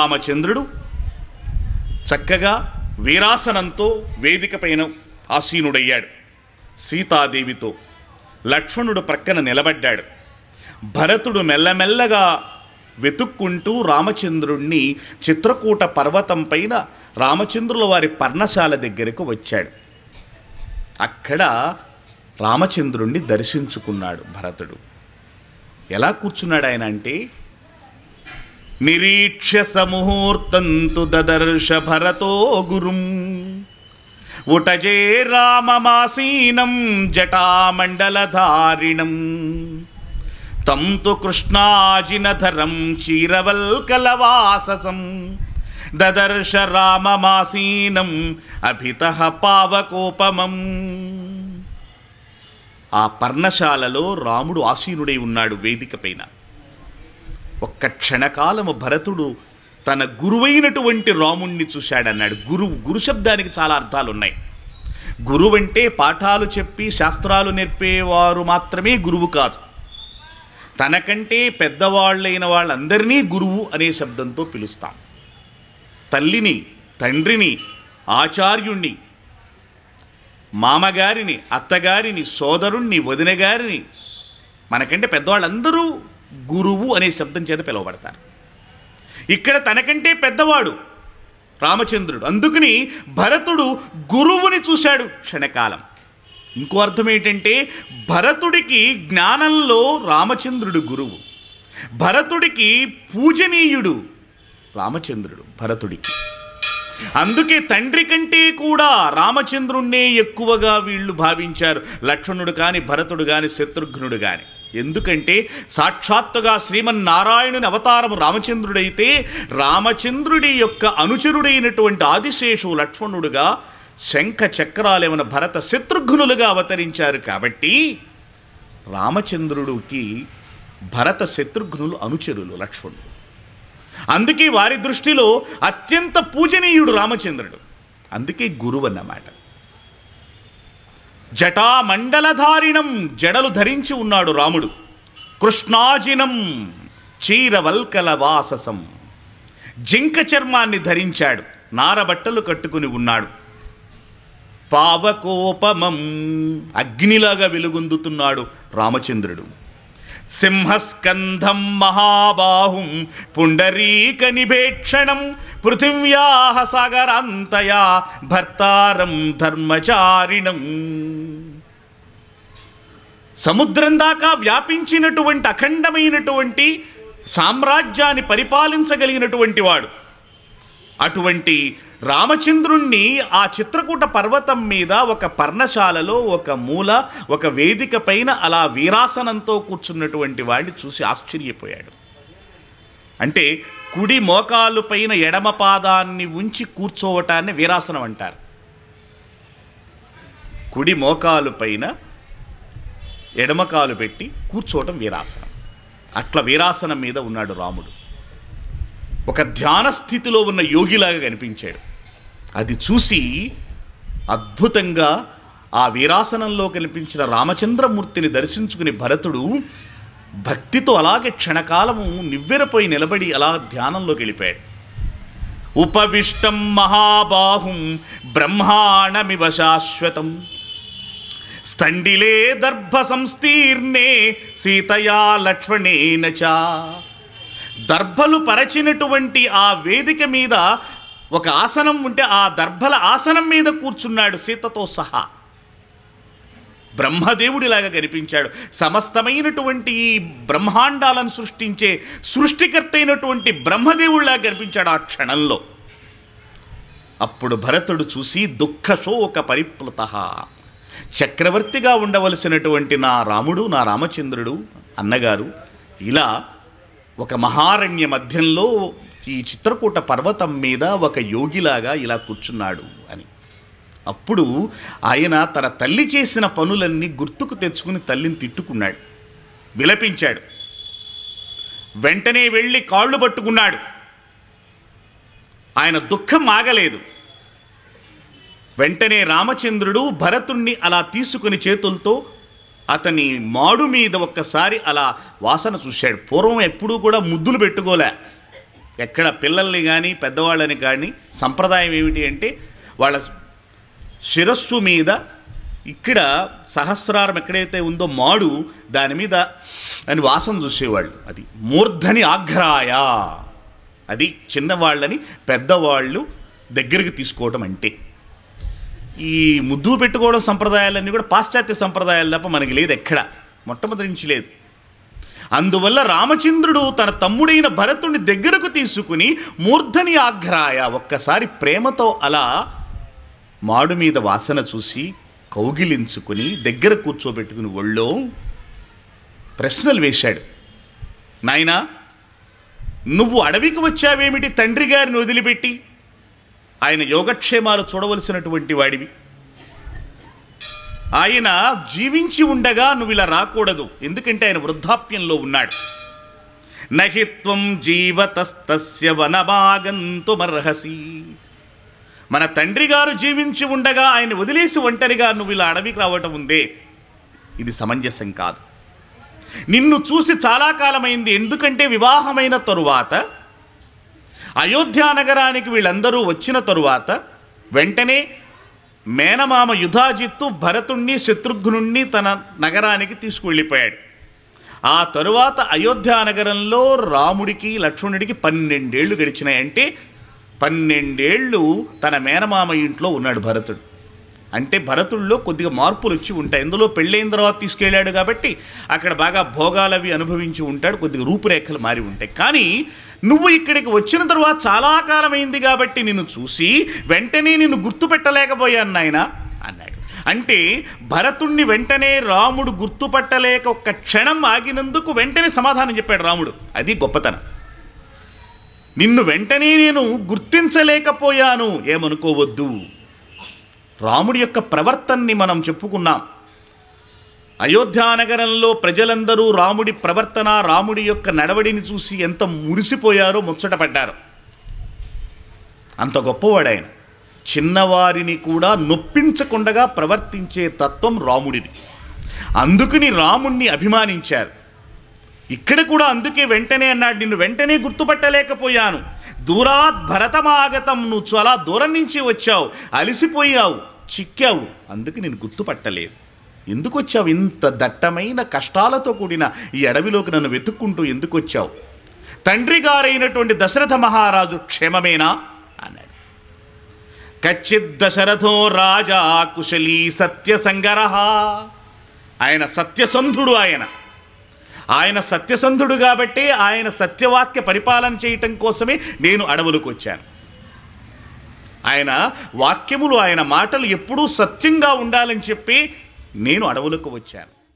రామచంద్రుడు చక్కగా వీరాసనంతో వేదిక పైన ఆసీనుడయ్యాడు సీతాదేవితో లక్ష్మణుడు ప్రక్కన నిలబడ్డాడు భరతుడు మెల్లమెల్లగా వెతుక్కుంటూ రామచంద్రుణ్ణి చిత్రకూట పర్వతం పైన రామచంద్రుల వారి పర్ణశాల దగ్గరకు వచ్చాడు అక్కడ రామచంద్రుణ్ణి దర్శించుకున్నాడు భరతుడు ఎలా కూర్చున్నాడు ఆయన అంటే నిరీక్ష్య సముహూర్తంతు దదర్శ భరతో గురుం ఉటజే రామమాసీనం జటామండలధారిణం తం తు కృష్ణాజినధరం చీరవల్కలవాససం దదర్శ రామమాసీనం అభిత పావకోపమం ఆ పర్ణశాలలో రాముడు ఆసీనుడై ఉన్నాడు వేదిక పైన ఒక్క క్షణకాలము భరతుడు తన గురువైనటువంటి రాముణ్ణి చూశాడన్నాడు గురువు గురు శబ్దానికి చాలా అర్థాలు ఉన్నాయి గురువు అంటే పాఠాలు చెప్పి శాస్త్రాలు నేర్పేవారు మాత్రమే గురువు కాదు తనకంటే పెద్దవాళ్ళైన వాళ్ళందరినీ గురువు అనే శబ్దంతో పిలుస్తాం తల్లిని తండ్రిని ఆచార్యుణ్ణి మామగారిని అత్తగారిని సోదరుణ్ణి వదినగారిని మనకంటే పెద్దవాళ్ళందరూ గురువు అనే శబ్దం చేత పిలువబడతారు ఇక్కడ తనకంటే పెద్దవాడు రామచంద్రుడు అందుకని భరతుడు గురువుని చూశాడు క్షణకాలం ఇంకో అర్థం ఏంటంటే భరతుడికి జ్ఞానంలో రామచంద్రుడు గురువు భరతుడికి పూజనీయుడు రామచంద్రుడు భరతుడికి అందుకే తండ్రి కంటే కూడా రామచంద్రుణ్ణే ఎక్కువగా వీళ్ళు భావించారు లక్ష్మణుడు కానీ భరతుడు కానీ శత్రుఘ్నుడు కానీ ఎందుకంటే సాక్షాత్తుగా శ్రీమన్నారాయణుని అవతారము రామచంద్రుడైతే రామచంద్రుడి యొక్క అనుచరుడైనటువంటి ఆదిశేషు లక్ష్మణుడుగా శంఖ చక్రాలేమన భరత శత్రుఘ్నులుగా అవతరించారు కాబట్టి రామచంద్రుడికి భరత శత్రుఘ్నులు అనుచరులు లక్ష్మణుడు అందుకే వారి దృష్టిలో అత్యంత పూజనీయుడు రామచంద్రుడు అందుకే గురువు అన్నమాట జటామండలధారిణం జడలు ధరించి ఉన్నాడు రాముడు కృష్ణాజినం చీరవల్కల వాససం జింక చర్మాన్ని ధరించాడు నారబట్టలు కట్టుకుని ఉన్నాడు పావకోపమం అగ్నిలాగా వెలుగొందుతున్నాడు రామచంద్రుడు సింహస్కంధం మహాబాహుం పుండరీక నిభేక్షణం పృథివ్యా సాగరాంతయా భర్తారం ధర్మచారిణం సముద్రం దాకా వ్యాపించినటువంటి అఖండమైనటువంటి సామ్రాజ్యాన్ని పరిపాలించగలిగినటువంటి వాడు అటువంటి రామచంద్రుణ్ణి ఆ చిత్రకూట పర్వతం మీద ఒక పర్ణశాలలో ఒక మూల ఒక వేదిక పైన అలా వీరాసనంతో కూర్చున్నటువంటి వాడిని చూసి ఆశ్చర్యపోయాడు అంటే కుడి మోకాలు పైన ఎడమ పాదాన్ని ఉంచి కూర్చోవటాన్ని వీరాసనం అంటారు కుడి మోకాలు పైన ఎడమకాలు పెట్టి కూర్చోవటం వీరాసనం అట్లా వీరాసనం మీద ఉన్నాడు రాముడు ఒక ధ్యాన స్థితిలో ఉన్న యోగిలాగా కనిపించాడు అది చూసి అద్భుతంగా ఆ వీరాసనంలో కనిపించిన రామచంద్రమూర్తిని దర్శించుకుని భరతుడు భక్తితో అలాగే క్షణకాలము నివ్వెరపోయి నిలబడి అలా ధ్యానంలోకి వెళ్ళిపోయాడు ఉపవిష్టం మహాబాహుం బ్రహ్మాణమివ శాశ్వతం స్తండిలే దర్భ సంస్తీర్ణే సీతయా లక్ష్మణేన చా దర్భలు పరచినటువంటి ఆ వేదిక మీద ఒక ఆసనం ఉంటే ఆ దర్భల ఆసనం మీద కూర్చున్నాడు సీతతో సహా బ్రహ్మదేవుడిలాగా కనిపించాడు సమస్తమైనటువంటి బ్రహ్మాండాలను సృష్టించే సృష్టికర్త అయినటువంటి బ్రహ్మదేవుడిలాగా కనిపించాడు ఆ క్షణంలో అప్పుడు భరతుడు చూసి దుఃఖశోక పరిప్లుత చక్రవర్తిగా ఉండవలసినటువంటి నా రాముడు నా రామచంద్రుడు అన్నగారు ఇలా ఒక మహారణ్య మధ్యంలో ఈ చిత్రకూట పర్వతం మీద ఒక యోగిలాగా ఇలా కూర్చున్నాడు అని అప్పుడు ఆయన తన తల్లి చేసిన పనులన్నీ గుర్తుకు తెచ్చుకుని తల్లిని తిట్టుకున్నాడు విలపించాడు వెంటనే వెళ్ళి కాళ్ళు పట్టుకున్నాడు ఆయన దుఃఖం ఆగలేదు వెంటనే రామచంద్రుడు భరతుణ్ణి అలా తీసుకుని చేతులతో అతని మాడు మీద ఒక్కసారి అలా వాసన చూశాడు పూర్వం ఎప్పుడూ కూడా ముద్దులు పెట్టుకోలే ఎక్కడ పిల్లల్ని కానీ పెద్దవాళ్ళని కానీ సంప్రదాయం ఏమిటి అంటే వాళ్ళ శిరస్సు మీద ఇక్కడ సహస్రారం ఎక్కడైతే ఉందో మాడు దాని మీద అని వాసన చూసేవాళ్ళు అది మూర్ధని ఆగ్రాయ అది చిన్నవాళ్ళని పెద్దవాళ్ళు దగ్గరికి తీసుకోవటం అంటే ఈ ముద్దు పెట్టుకోవడం సంప్రదాయాలన్నీ కూడా పాశ్చాత్య సంప్రదాయాలు తప్ప మనకి లేదు ఎక్కడ మొట్టమొదటి నుంచి లేదు అందువల్ల రామచంద్రుడు తన తమ్ముడైన భరతుడిని దగ్గరకు తీసుకుని మూర్ధని ఆగ్రాయ ఒక్కసారి ప్రేమతో అలా మాడు మీద వాసన చూసి కౌగిలించుకుని దగ్గర కూర్చోబెట్టుకుని ఒళ్ళు ప్రశ్నలు వేశాడు నాయనా నువ్వు అడవికి వచ్చావేమిటి తండ్రి గారిని వదిలిపెట్టి ఆయన యోగక్షేమాలు చూడవలసినటువంటి వాడివి ఆయన జీవించి ఉండగా నువ్వు ఇలా రాకూడదు ఎందుకంటే ఆయన వృద్ధాప్యంలో ఉన్నాడు నహిత్వం జీవతస్తస్య వనమాగంతుమర్హసి మన తండ్రి గారు జీవించి ఉండగా ఆయన వదిలేసి ఒంటరిగా నువ్వు ఇలా అడవికి రావటం ఉందే ఇది సమంజసం కాదు నిన్ను చూసి చాలా కాలమైంది ఎందుకంటే వివాహమైన తరువాత అయోధ్య నగరానికి వీళ్ళందరూ వచ్చిన తరువాత వెంటనే మేనమామ యుధాజిత్తు భరతుణ్ణి శత్రుఘ్నుణ్ణి తన నగరానికి తీసుకువెళ్ళిపోయాడు ఆ తరువాత అయోధ్య నగరంలో రాముడికి లక్ష్మణుడికి పన్నెండేళ్లు గడిచినాయంటే పన్నెండేళ్ళు తన మేనమామ ఇంట్లో ఉన్నాడు భరతుడు అంటే భరతుల్లో కొద్దిగా మార్పులు వచ్చి ఉంటాయి ఇందులో పెళ్ళైన తర్వాత తీసుకెళ్ళాడు కాబట్టి అక్కడ బాగా భోగాలు అవి అనుభవించి ఉంటాడు కొద్దిగా రూపురేఖలు మారి ఉంటాయి కానీ నువ్వు ఇక్కడికి వచ్చిన తర్వాత చాలా కాలమైంది కాబట్టి నిన్ను చూసి వెంటనే నిన్ను గుర్తుపెట్టలేకపోయాను నాయన అన్నాడు అంటే భరతుణ్ణి వెంటనే రాముడు గుర్తుపట్టలేక ఒక్క క్షణం ఆగినందుకు వెంటనే సమాధానం చెప్పాడు రాముడు అది గొప్పతనం నిన్ను వెంటనే నేను గుర్తించలేకపోయాను ఏమనుకోవద్దు రాముడి యొక్క ప్రవర్తనని మనం చెప్పుకున్నాం అయోధ్యానగరంలో ప్రజలందరూ రాముడి ప్రవర్తన రాముడి యొక్క నడవడిని చూసి ఎంత మురిసిపోయారో ముచ్చటపడ్డారు అంత గొప్పవాడాయన చిన్నవారిని కూడా నొప్పించకుండా ప్రవర్తించే తత్వం రాముడిది అందుకని రాముణ్ణి అభిమానించారు ఇక్కడ కూడా అందుకే వెంటనే అన్నాడు నిన్ను వెంటనే గుర్తుపట్టలేకపోయాను దూరాత్ భరతమాగతం నువ్వు చాలా దూరం నుంచి వచ్చావు అలిసిపోయావు చిక్కావు అందుకు నేను గుర్తుపట్టలేదు ఎందుకు వచ్చావు ఇంత దట్టమైన కష్టాలతో కూడిన ఈ అడవిలోకి నన్ను వెతుక్కుంటూ ఎందుకు వచ్చావు తండ్రి గారైనటువంటి దశరథ మహారాజు క్షేమమేనా అన్నాడు కచ్చిత్ దశరథో రాజా కుశలీ సత్యసంగరహ ఆయన సత్యసంధుడు ఆయన ఆయన సత్యసంధుడు కాబట్టి ఆయన సత్యవాక్య పరిపాలన చేయటం కోసమే నేను అడవులకు వచ్చాను ఆయన వాక్యములు ఆయన మాటలు ఎప్పుడూ సత్యంగా ఉండాలని చెప్పి నేను అడవులకు వచ్చాను